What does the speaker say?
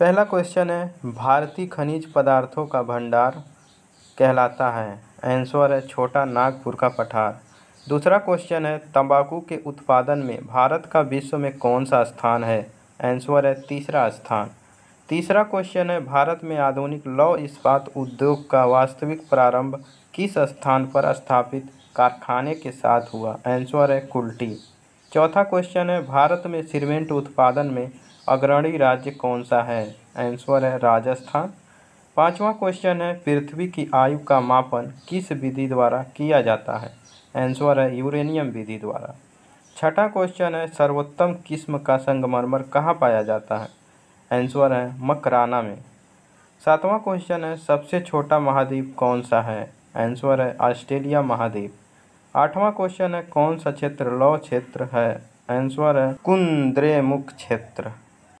पहला क्वेश्चन है भारतीय खनिज पदार्थों का भंडार कहलाता है आंसर है छोटा नागपुर का पठार दूसरा क्वेश्चन है तंबाकू के उत्पादन में भारत का विश्व में कौन सा स्थान है आंसर है तीसरा स्थान तीसरा क्वेश्चन है भारत में आधुनिक लौह इस्पात उद्योग का वास्तविक प्रारंभ किस स्थान पर स्थापित कारखाने के साथ हुआ आंसर है कुल्टी चौथा क्वेश्चन है भारत में सीमेंट उत्पादन में अग्रणी राज्य कौन सा है आंसर है राजस्थान पांचवा क्वेश्चन है पृथ्वी की आयु का मापन किस विधि द्वारा किया जाता है आंसर है यूरेनियम विधि द्वारा छठा क्वेश्चन है सर्वोत्तम किस्म का संगमरमर कहाँ पाया जाता है आंसर है मकराना में सातवां क्वेश्चन है सबसे छोटा महाद्वीप कौन सा है आंसर है ऑस्ट्रेलिया महाद्वीप आठवां क्वेश्चन है कौन सा क्षेत्र लौ क्षेत्र है आंसर है कुंद्रेमुख क्षेत्र